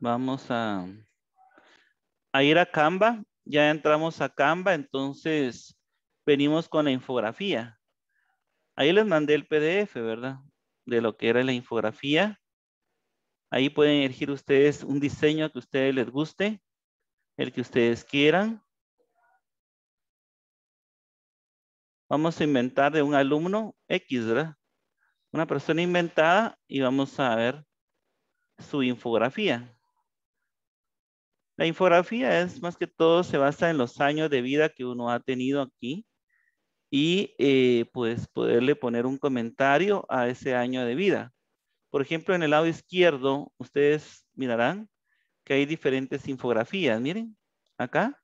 Vamos a, ir a Canva. Ya entramos a Canva, entonces venimos con la infografía. Ahí les mandé el PDF, ¿verdad? De lo que era la infografía. Ahí pueden elegir ustedes un diseño que a ustedes les guste, el que ustedes quieran. Vamos a inventar de un alumno X, ¿verdad? Una persona inventada y vamos a ver su infografía. La infografía es más que todo se basa en los años de vida que uno ha tenido aquí y eh, pues poderle poner un comentario a ese año de vida. Por ejemplo, en el lado izquierdo, ustedes mirarán que hay diferentes infografías. Miren, acá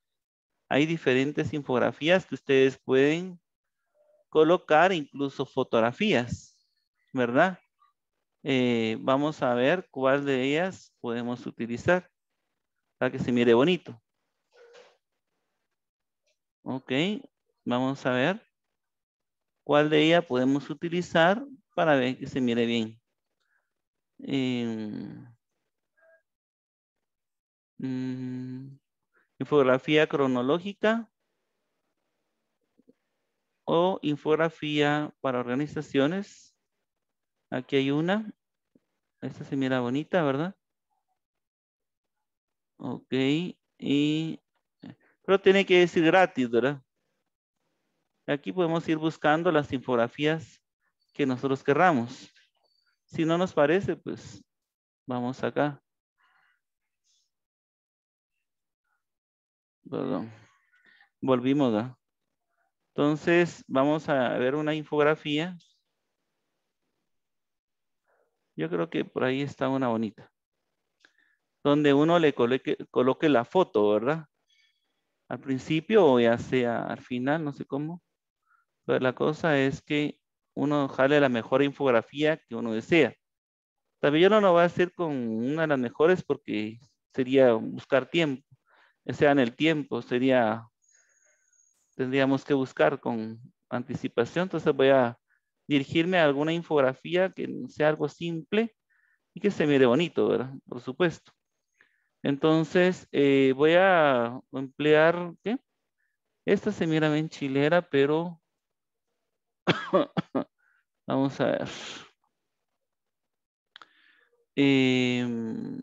hay diferentes infografías que ustedes pueden colocar, incluso fotografías, ¿verdad? Eh, vamos a ver cuál de ellas podemos utilizar para que se mire bonito. Ok, vamos a ver cuál de ellas podemos utilizar para ver que se mire bien. Em, mm, infografía cronológica o infografía para organizaciones. Aquí hay una. Esta se mira bonita, ¿verdad? Ok, y... Pero tiene que decir gratis, ¿verdad? Aquí podemos ir buscando las infografías que nosotros querramos. Si no nos parece, pues vamos acá. Perdón. Volvimos, ¿verdad? Entonces, vamos a ver una infografía. Yo creo que por ahí está una bonita donde uno le coloque, la foto, ¿verdad? Al principio o ya sea al final, no sé cómo. Pero la cosa es que uno jale la mejor infografía que uno desea. También yo no lo voy a hacer con una de las mejores porque sería buscar tiempo. O sea, en el tiempo sería, tendríamos que buscar con anticipación. Entonces voy a dirigirme a alguna infografía que sea algo simple y que se mire bonito, ¿verdad? Por supuesto. Entonces, eh, voy a emplear, ¿qué? Esta se mira bien chilera, pero vamos a ver. Em,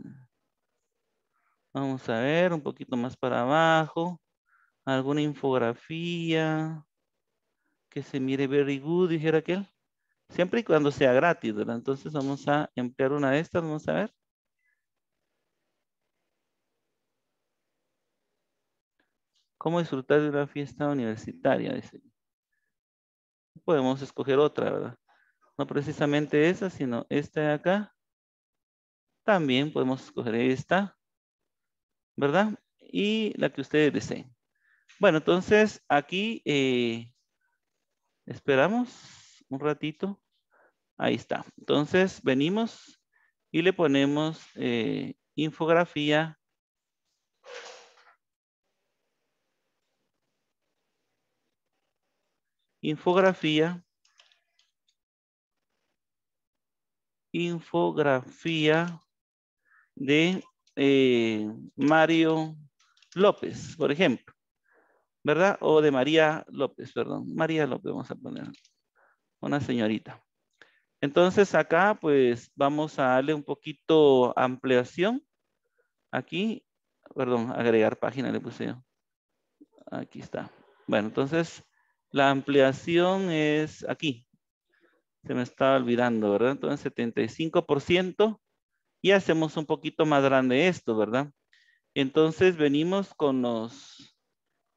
vamos a ver, un poquito más para abajo. Alguna infografía que se mire very good, dijera aquel. Siempre y cuando sea gratis, ¿verdad? Entonces vamos a emplear una de estas, vamos a ver. ¿Cómo disfrutar de una fiesta universitaria? Podemos escoger otra, ¿verdad? No precisamente esa, sino esta de acá. También podemos escoger esta, ¿verdad? Y la que ustedes deseen. Bueno, entonces aquí eh, esperamos un ratito. Ahí está. Entonces venimos y le ponemos eh, infografía Infografía. Infografía de eh, Mario López, por ejemplo. ¿Verdad? O de María López, perdón. María López, vamos a poner una señorita. Entonces acá pues vamos a darle un poquito ampliación. Aquí, perdón, agregar página le puse Aquí está. Bueno, entonces la ampliación es aquí. Se me estaba olvidando, ¿verdad? Entonces 75% y hacemos un poquito más grande esto, ¿verdad? Entonces venimos con los,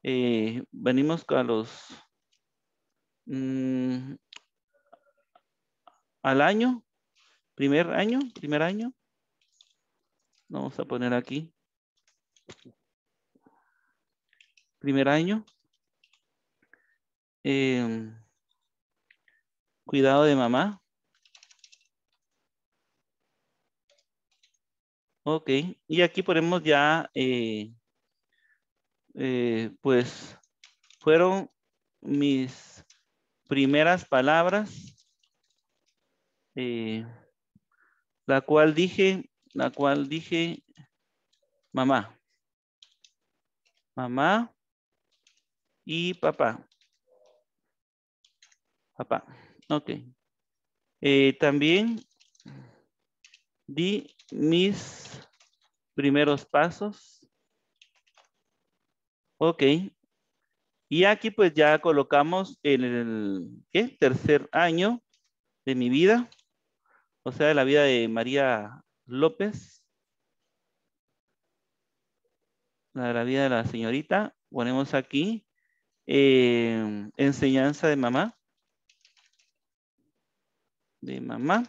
eh, venimos con los, mm, al año, primer año, primer año. Vamos a poner aquí. Primer año. Em, cuidado de mamá. Ok, y aquí ponemos ya, eh, eh, pues, fueron mis primeras palabras, eh, la cual dije, la cual dije, mamá, mamá y papá. Papá. Ok. Eh, también di mis primeros pasos. Ok. Y aquí pues ya colocamos en el tercer año de mi vida, o sea, de la vida de María López. La, vida de la señorita, ponemos aquí eh, enseñanza de mamá de mamá.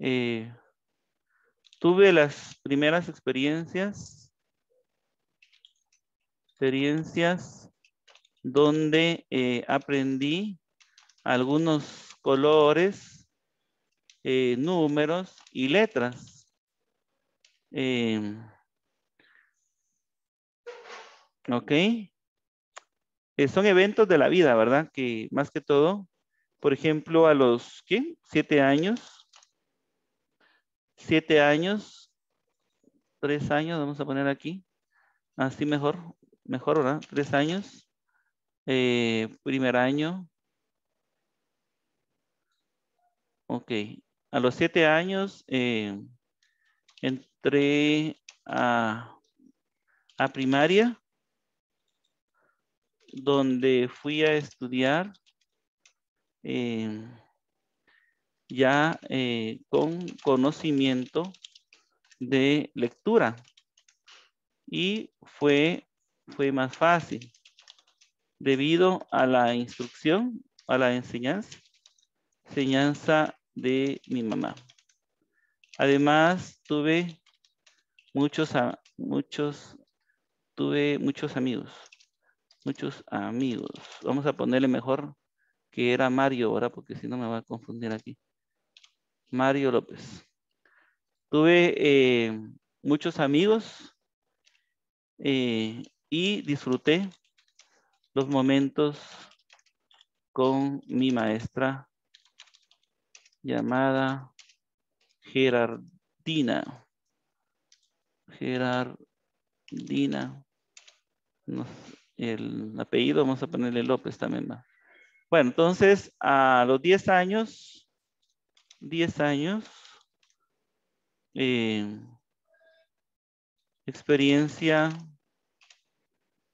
Eh, tuve las primeras experiencias, experiencias donde eh, aprendí algunos colores, eh, números y letras. Em, ok. son eventos de la vida, ¿verdad? Que más que todo por ejemplo, a los, ¿qué? Siete años. Siete años. Tres años, vamos a poner aquí. Así ah, mejor, mejor, ¿verdad? Tres años. Eh, primer año. Ok. A los siete años eh, entré a, a primaria, donde fui a estudiar Em, ya eh, con conocimiento de lectura. Y fue, fue más fácil debido a la instrucción, a la enseñanza, enseñanza de mi mamá. Además, tuve muchos, muchos, tuve muchos amigos, muchos amigos. Vamos a ponerle mejor que era Mario, ahora Porque si no me va a confundir aquí. Mario López. Tuve eh, muchos amigos eh, y disfruté los momentos con mi maestra llamada Gerardina. Gerardina. el apellido, vamos a ponerle López también. ¿va? Bueno, entonces a los 10 años, 10 años, eh, experiencia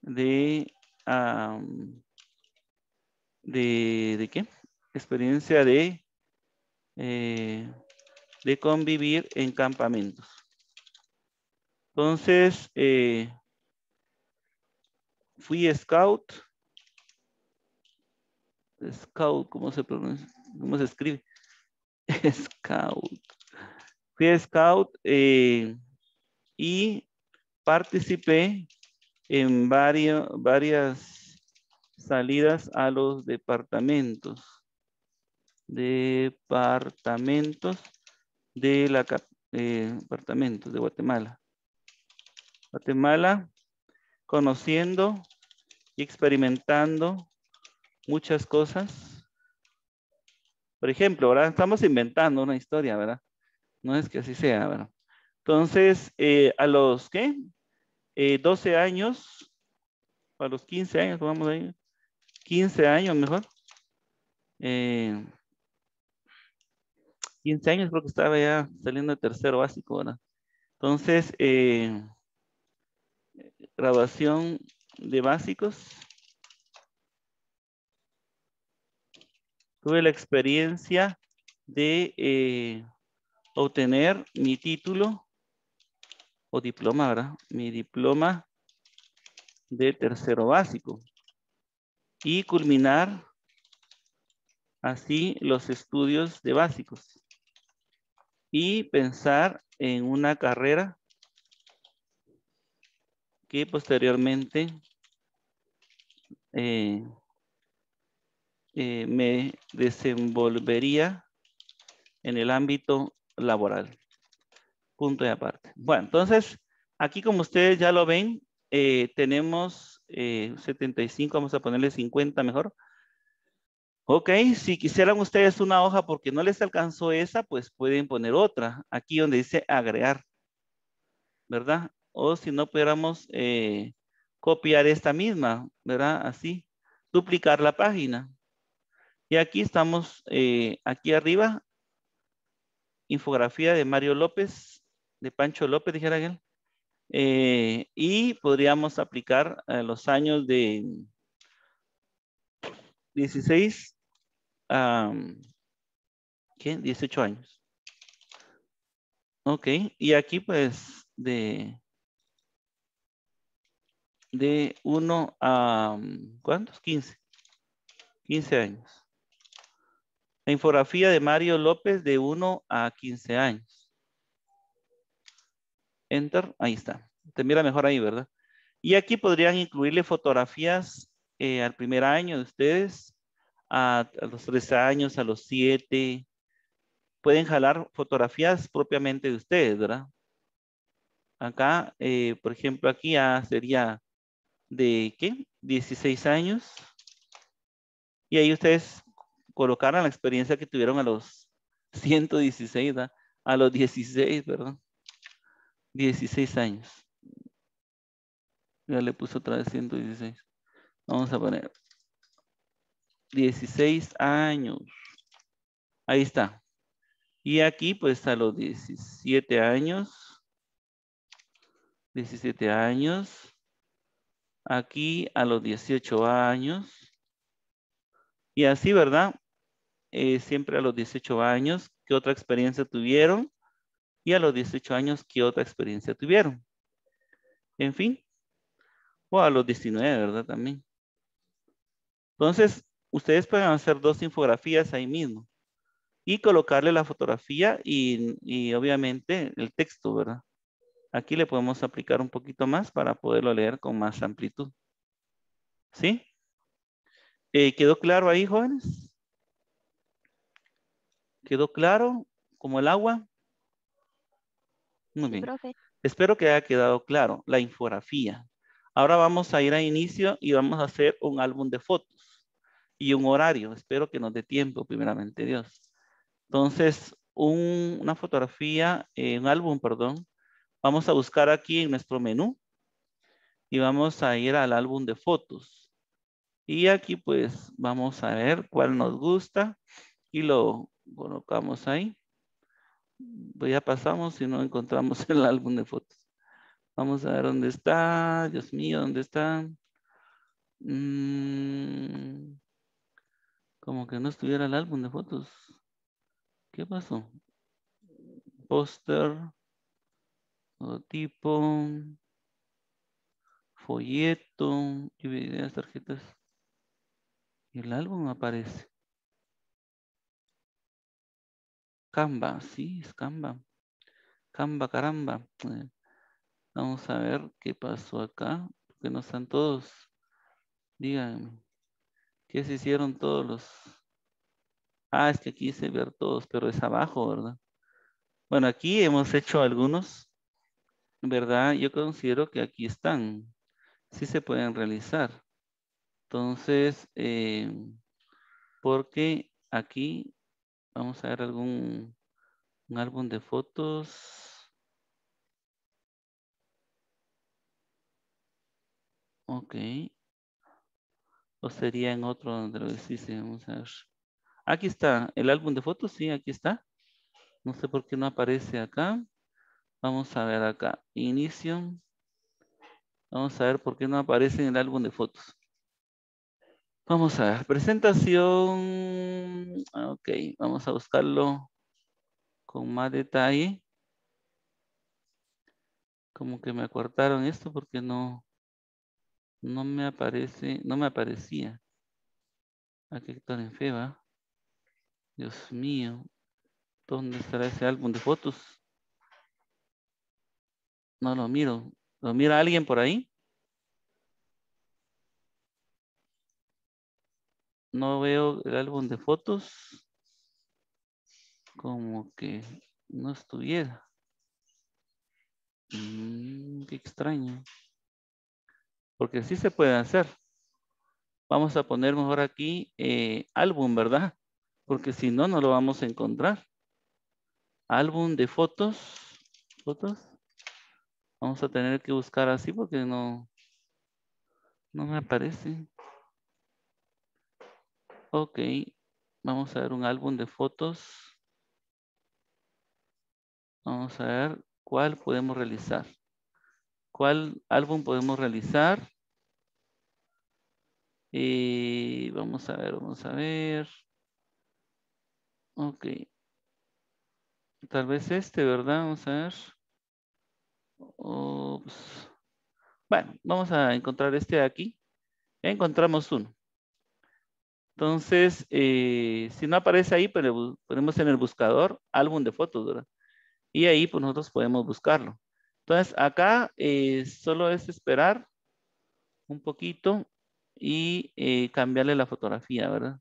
de, de, de, qué? Experiencia de, eh, de convivir en campamentos. Entonces, eh, fui scout, Scout, ¿cómo se pronuncia? ¿Cómo se escribe? Scout. Fui Scout eh, y participé en varias salidas a los departamentos. Departamentos de la eh, departamentos de Guatemala. Guatemala, conociendo y experimentando muchas cosas. Por ejemplo, ¿verdad? Estamos inventando una historia, ¿verdad? No es que así sea, ¿verdad? Entonces, eh, a los, ¿qué? Eh, 12 años, a los 15 años, vamos a ir, 15 años mejor. 15 eh, años creo que estaba ya saliendo de tercero básico, ¿verdad? Entonces, eh, grabación de básicos. tuve la experiencia de eh, obtener mi título o diploma, ¿verdad? Mi diploma de tercero básico y culminar así los estudios de básicos y pensar en una carrera que posteriormente eh, eh, me desenvolvería en el ámbito laboral. Punto de aparte. Bueno, entonces, aquí como ustedes ya lo ven, eh, tenemos 75, eh, vamos a ponerle 50 mejor. Ok, si quisieran ustedes una hoja porque no les alcanzó esa, pues pueden poner otra. Aquí donde dice agregar, ¿verdad? O si no pudiéramos copiar esta misma, ¿verdad? Así, duplicar la página. Y aquí estamos, eh, aquí arriba, infografía de Mario López, de Pancho López, dijera él. Eh, y podríamos aplicar los años de 16 a qué? 18 años. Ok, y aquí pues de, de 1 a, ¿cuántos? 15. 15 años. La Infografía de Mario López de 1 a 15 años. Enter, ahí está. Te mira mejor ahí, ¿verdad? Y aquí podrían incluirle fotografías eh, al primer año de ustedes, a, los 3 años, a los 7. Pueden jalar fotografías propiamente de ustedes, ¿verdad? Acá, eh, por ejemplo, aquí ya sería de, ¿qué? 16 años. Y ahí ustedes colocaran la experiencia que tuvieron a los 116, a los 16, ¿verdad? 16 años. Ya le puso otra vez 116. Vamos a poner 16 años. Ahí está. Y aquí pues a los 17 años. 17 años. Aquí a los 18 años. Y así, ¿verdad? Eh, siempre a los 18 años, ¿qué otra experiencia tuvieron? Y a los 18 años, ¿qué otra experiencia tuvieron? En fin, o a los 19, ¿verdad? También. Entonces, ustedes pueden hacer dos infografías ahí mismo y colocarle la fotografía y, y, obviamente el texto, ¿verdad? Aquí le podemos aplicar un poquito más para poderlo leer con más amplitud. ¿Sí? Eh, ¿Quedó claro ahí, jóvenes? ¿Quedó claro? ¿Como el agua? Muy bien. Espero que haya quedado claro la infografía. Ahora vamos a ir a inicio y vamos a hacer un álbum de fotos y un horario. Espero que nos dé tiempo, primeramente Dios. Entonces, una fotografía, eh, un álbum, perdón. Vamos a buscar aquí en nuestro menú y vamos a ir al álbum de fotos. Y aquí pues vamos a ver cuál nos gusta y lo colocamos ahí. Pues ya pasamos y no encontramos el álbum de fotos. Vamos a ver dónde está. Dios mío, ¿dónde está? Mm, como que no estuviera el álbum de fotos. ¿Qué pasó? Póster, tipo folleto, y las tarjetas. Y el álbum aparece. Canva, sí, es Canva. Canva, caramba. Eh, vamos a ver qué pasó acá. Porque no están todos. Díganme. ¿Qué se hicieron todos los? Ah, es que se ver todos, pero es abajo, ¿verdad? Bueno, aquí hemos hecho algunos, ¿verdad? Yo considero que aquí están. Sí se pueden realizar. Entonces, em, porque aquí vamos a ver algún un álbum de fotos. Ok. O sería en otro donde lo decís. vamos a ver. Aquí está, el álbum de fotos, sí, aquí está. No sé por qué no aparece acá. Vamos a ver acá, inicio. Vamos a ver por qué no aparece en el álbum de fotos. Vamos a ver, presentación. Ah, ok, vamos a buscarlo con más detalle. Como que me acortaron esto porque no, no me aparece, no me aparecía. Aquí están en Feba. Dios mío, ¿dónde estará ese álbum de fotos? No lo miro. ¿Lo mira alguien por ahí? no veo el álbum de fotos como que no estuviera. Mm, qué extraño. Porque sí se puede hacer. Vamos a poner mejor aquí eh, álbum, ¿verdad? Porque si no, no lo vamos a encontrar. Álbum de fotos. Fotos. Vamos a tener que buscar así porque no, no me aparece. Ok, vamos a ver un álbum de fotos. Vamos a ver cuál podemos realizar. ¿Cuál álbum podemos realizar? Y vamos a ver, vamos a ver. Ok. Tal vez este, ¿verdad? Vamos a ver. Bueno, vamos a encontrar este de aquí. Encontramos uno. Entonces, eh, si no aparece ahí, pues ponemos en el buscador álbum de fotos, ¿verdad? Y ahí pues nosotros podemos buscarlo. Entonces, acá eh, solo es esperar un poquito y eh, cambiarle la fotografía, ¿verdad?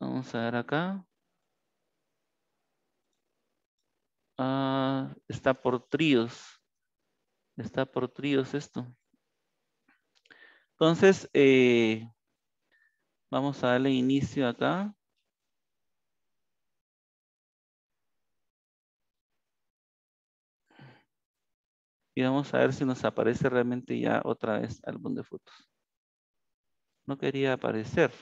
Vamos a ver acá. Ah, está por tríos. Está por tríos esto. Entonces, eh, Vamos a darle inicio acá. Y vamos a ver si nos aparece realmente ya otra vez álbum de fotos. No quería aparecer.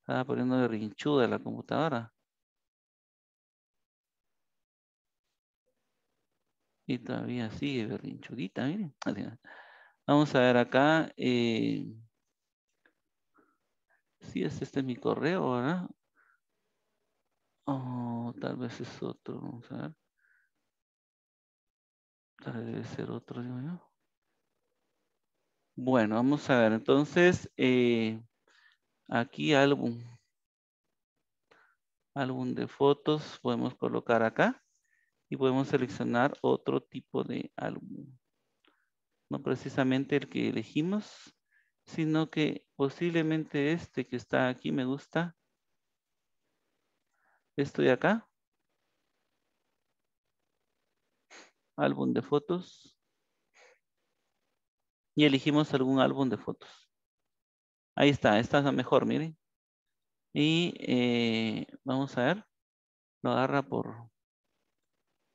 Estaba poniendo de rinchuda la computadora. Y todavía sigue berrinchudita, miren. Vamos a ver acá. Eh, Sí, este, es mi correo, ¿verdad? Oh, tal vez es otro, vamos a ver. Tal vez debe ser otro, yo. Bueno, vamos a ver, entonces, eh, aquí álbum. Álbum de fotos, podemos colocar acá y podemos seleccionar otro tipo de álbum. No precisamente el que elegimos, sino que posiblemente este que está aquí me gusta. Estoy acá. Álbum de fotos. Y elegimos algún álbum de fotos. Ahí está, esta es la mejor, miren. Y eh, vamos a ver. Lo agarra por...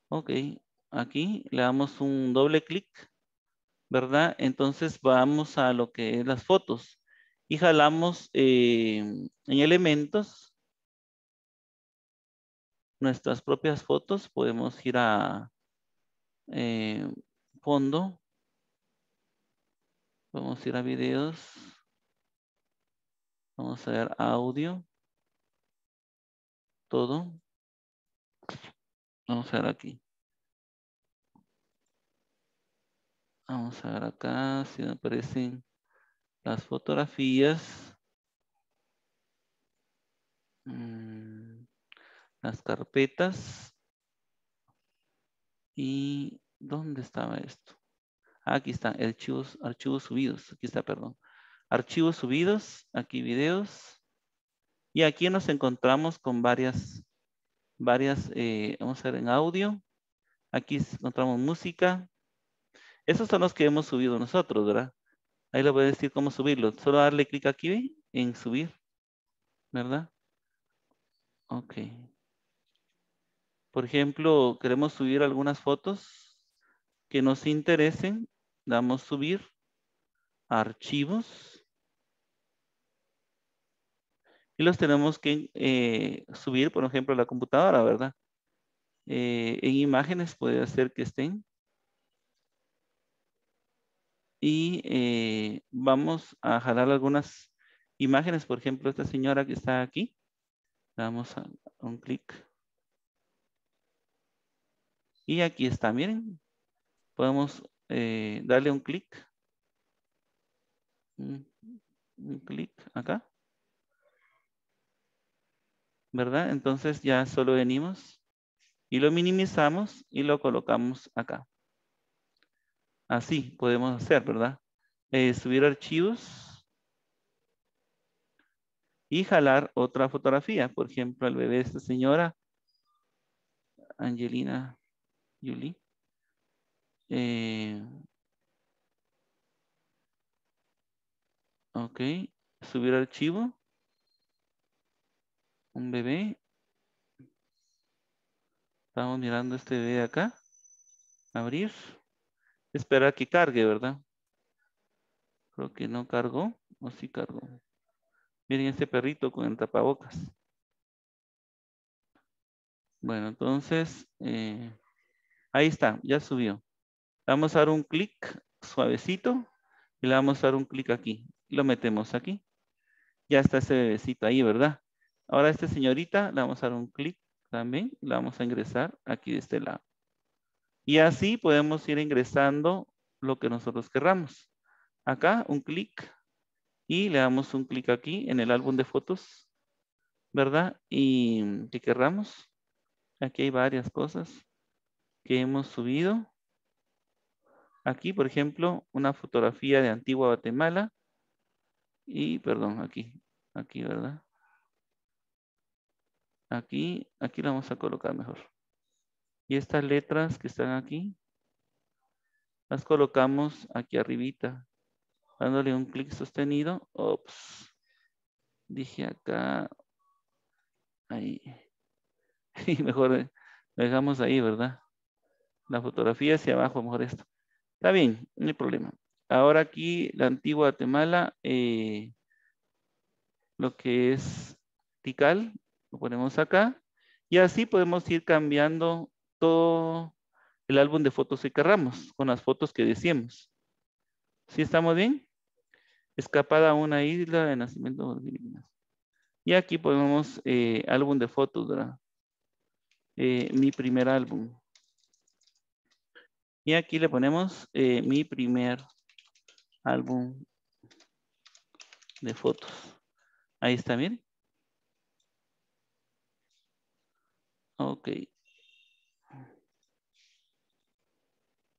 Ok, aquí le damos un doble clic ¿verdad? Entonces vamos a lo que es las fotos y jalamos eh, en elementos nuestras propias fotos. Podemos ir a eh, fondo. Podemos ir a videos. Vamos a ver audio. Todo. Vamos a ver aquí. Vamos a ver acá si aparecen las fotografías. Mm, las carpetas. ¿Y dónde estaba esto? Ah, aquí está, archivos, archivos subidos. Aquí está, perdón. Archivos subidos, aquí videos. Y aquí nos encontramos con varias, varias, eh, vamos a ver en audio. Aquí encontramos música, esos son los que hemos subido nosotros, ¿verdad? Ahí le voy a decir cómo subirlo. Solo darle clic aquí en subir, ¿verdad? Ok. Por ejemplo, queremos subir algunas fotos que nos interesen. Damos subir, archivos. Y los tenemos que eh, subir, por ejemplo, a la computadora, ¿verdad? Eh, en imágenes puede hacer que estén y eh, vamos a jalar algunas imágenes. Por ejemplo, esta señora que está aquí. Damos un clic. Y aquí está, miren. Podemos eh, darle un clic. un clic acá. ¿Verdad? Entonces ya solo venimos y lo minimizamos y lo colocamos acá. Así podemos hacer, ¿verdad? Eh, subir archivos y jalar otra fotografía. Por ejemplo, el bebé de esta señora, Angelina Julie. Eh, ok, subir archivo. Un bebé. Estamos mirando este bebé de acá. Abrir esperar que cargue, ¿verdad? Creo que no cargó, o sí cargó. Miren ese perrito con el tapabocas. Bueno, entonces, eh, ahí está, ya subió. Vamos a dar un clic suavecito y le vamos a dar un clic aquí. Lo metemos aquí. Ya está ese bebecito ahí, ¿verdad? Ahora a esta señorita le vamos a dar un clic también. La vamos a ingresar aquí de este lado. Y así podemos ir ingresando lo que nosotros querramos. Acá un clic y le damos un clic aquí en el álbum de fotos, ¿verdad? Y mm, que querramos. Aquí hay varias cosas que hemos subido. Aquí, por ejemplo, una fotografía de Antigua Guatemala. Y, perdón, aquí, aquí, ¿verdad? Aquí, aquí la vamos a colocar mejor. Y estas letras que están aquí, las colocamos aquí arribita, dándole un clic sostenido. Ops, dije acá, ahí. Y mejor dejamos ahí, ¿verdad? La fotografía hacia abajo, mejor esto. Está bien, no hay problema. Ahora aquí, la antigua Guatemala, eh, lo que es Tical, lo ponemos acá. Y así podemos ir cambiando el álbum de fotos que querramos, con las fotos que decíamos. ¿Sí estamos bien? Escapada a una isla de nacimiento Y aquí ponemos eh, álbum de fotos, eh, mi primer álbum. Y aquí le ponemos eh, mi primer álbum de fotos. Ahí está, miren. Ok.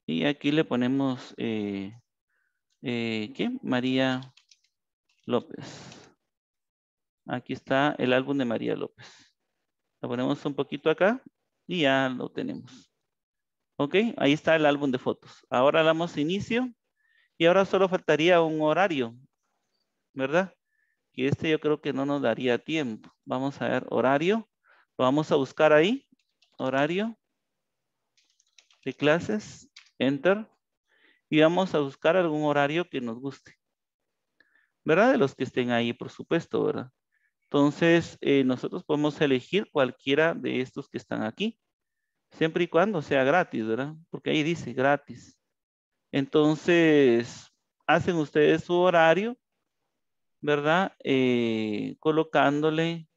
Y aquí le ponemos, eh, eh, ¿qué? María López. Aquí está el álbum de María López. Lo ponemos un poquito acá y ya lo tenemos. Ok, ahí está el álbum de fotos. Ahora damos inicio y ahora solo faltaría un horario, ¿verdad? Y este yo creo que no nos daría tiempo. Vamos a ver horario. vamos a buscar ahí. Horario de clases. Enter. Y vamos a buscar algún horario que nos guste. ¿Verdad? De los que estén ahí, por supuesto, ¿verdad? Entonces, eh, nosotros podemos elegir cualquiera de estos que están aquí. Siempre y cuando sea gratis, ¿verdad? Porque ahí dice gratis. Entonces, hacen ustedes su horario, ¿verdad? Eh, colocándole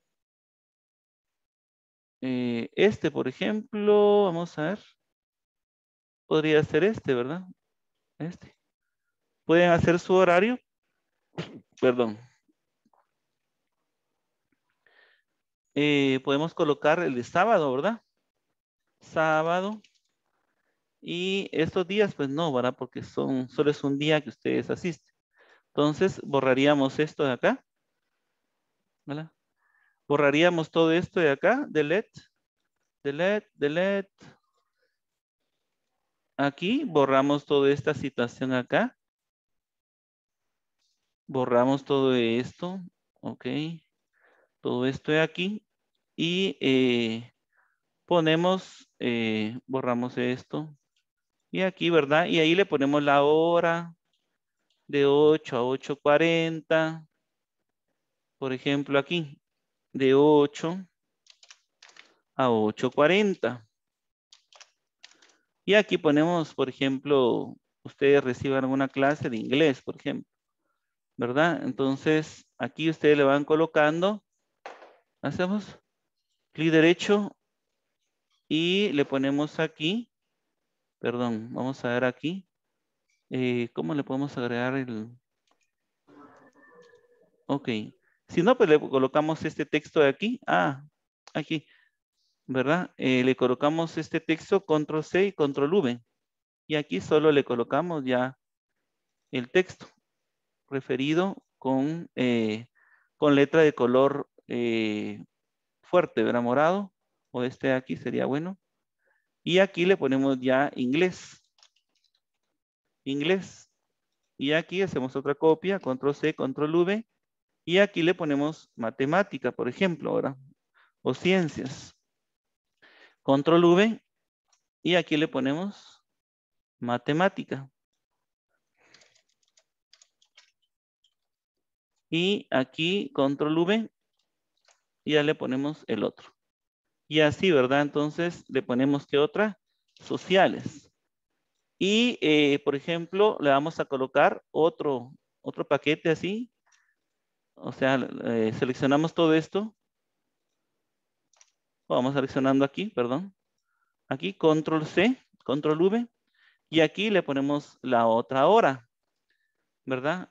eh, este, por ejemplo, vamos a ver podría ser este, ¿verdad? Este. Pueden hacer su horario. Perdón. Eh, podemos colocar el de sábado, ¿verdad? Sábado. Y estos días, pues no, ¿verdad? Porque son, solo es un día que ustedes asisten. Entonces, borraríamos esto de acá. ¿Verdad? Borraríamos todo esto de acá. Delete, delete, delete aquí, borramos toda esta situación acá. Borramos todo esto, ok. Todo esto de aquí. Y eh, ponemos, eh, borramos esto. Y aquí, ¿verdad? Y ahí le ponemos la hora de 8 a 8.40. Por ejemplo, aquí, de 8 a 8.40. Y aquí ponemos, por ejemplo, ustedes reciban una clase de inglés, por ejemplo. ¿Verdad? Entonces, aquí ustedes le van colocando. Hacemos clic derecho y le ponemos aquí. Perdón, vamos a ver aquí. Eh, ¿Cómo le podemos agregar el...? Ok. Si no, pues le colocamos este texto de aquí. Ah, aquí. ¿verdad? Eh, le colocamos este texto control C y control V. Y aquí solo le colocamos ya el texto referido con, eh, con letra de color eh, fuerte, ¿verdad? Morado. O este de aquí sería bueno. Y aquí le ponemos ya inglés. Inglés. Y aquí hacemos otra copia, control C, control V. Y aquí le ponemos matemática, por ejemplo, ahora. O ciencias control V y aquí le ponemos matemática. Y aquí control V y ya le ponemos el otro. Y así, ¿verdad? Entonces le ponemos que otra, sociales. Y, eh, por ejemplo, le vamos a colocar otro, otro paquete así. O sea, eh, seleccionamos todo esto vamos seleccionando aquí, perdón, aquí control C, control V, y aquí le ponemos la otra hora, ¿verdad?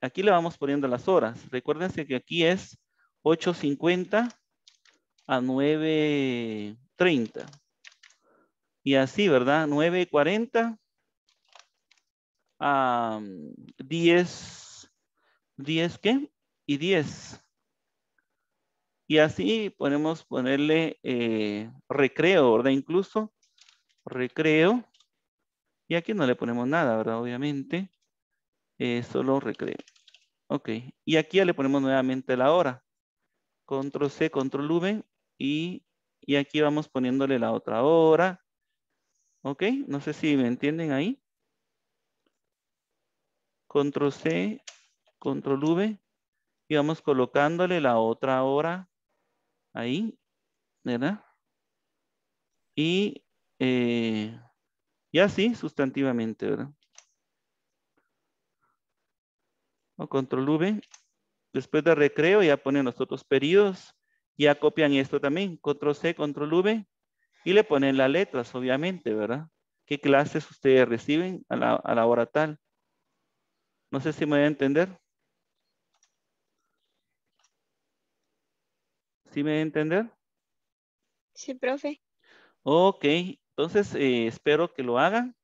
Aquí le vamos poniendo las horas. Recuérdense que aquí es 8.50 a 9.30. Y así, ¿verdad? 9.40 a 10, 10 qué? Y 10. Y así podemos ponerle eh, recreo, ¿verdad? Incluso recreo. Y aquí no le ponemos nada, ¿verdad? Obviamente. Eh, solo recreo. Ok. Y aquí ya le ponemos nuevamente la hora. Control C, Control V. Y, y aquí vamos poniéndole la otra hora. Ok. No sé si me entienden ahí. Control C, Control V. Y vamos colocándole la otra hora ahí, ¿verdad? Y, eh, Ya así sustantivamente, ¿verdad? O control V. Después de recreo ya ponen los otros periodos. Ya copian esto también. Control C, control V. Y le ponen las letras, obviamente, ¿verdad? ¿Qué clases ustedes reciben a la, a la hora tal? No sé si me voy a entender. ¿Sí me entender? Sí, profe. Ok, entonces eh, espero que lo hagan.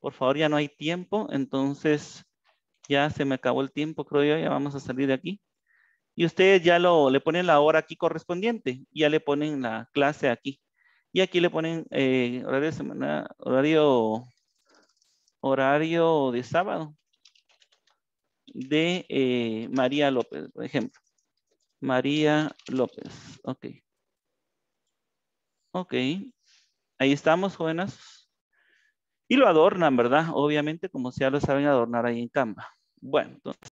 Por favor, ya no hay tiempo, entonces ya se me acabó el tiempo, creo yo, ya vamos a salir de aquí. Y ustedes ya lo, le ponen la hora aquí correspondiente, ya le ponen la clase aquí. Y aquí le ponen eh, horario, de semana, horario, horario de sábado de eh, María López, por ejemplo. María López. Ok. Ok. Ahí estamos, jóvenes. Y lo adornan, ¿verdad? Obviamente, como ya lo saben adornar ahí en Canva. Bueno, entonces.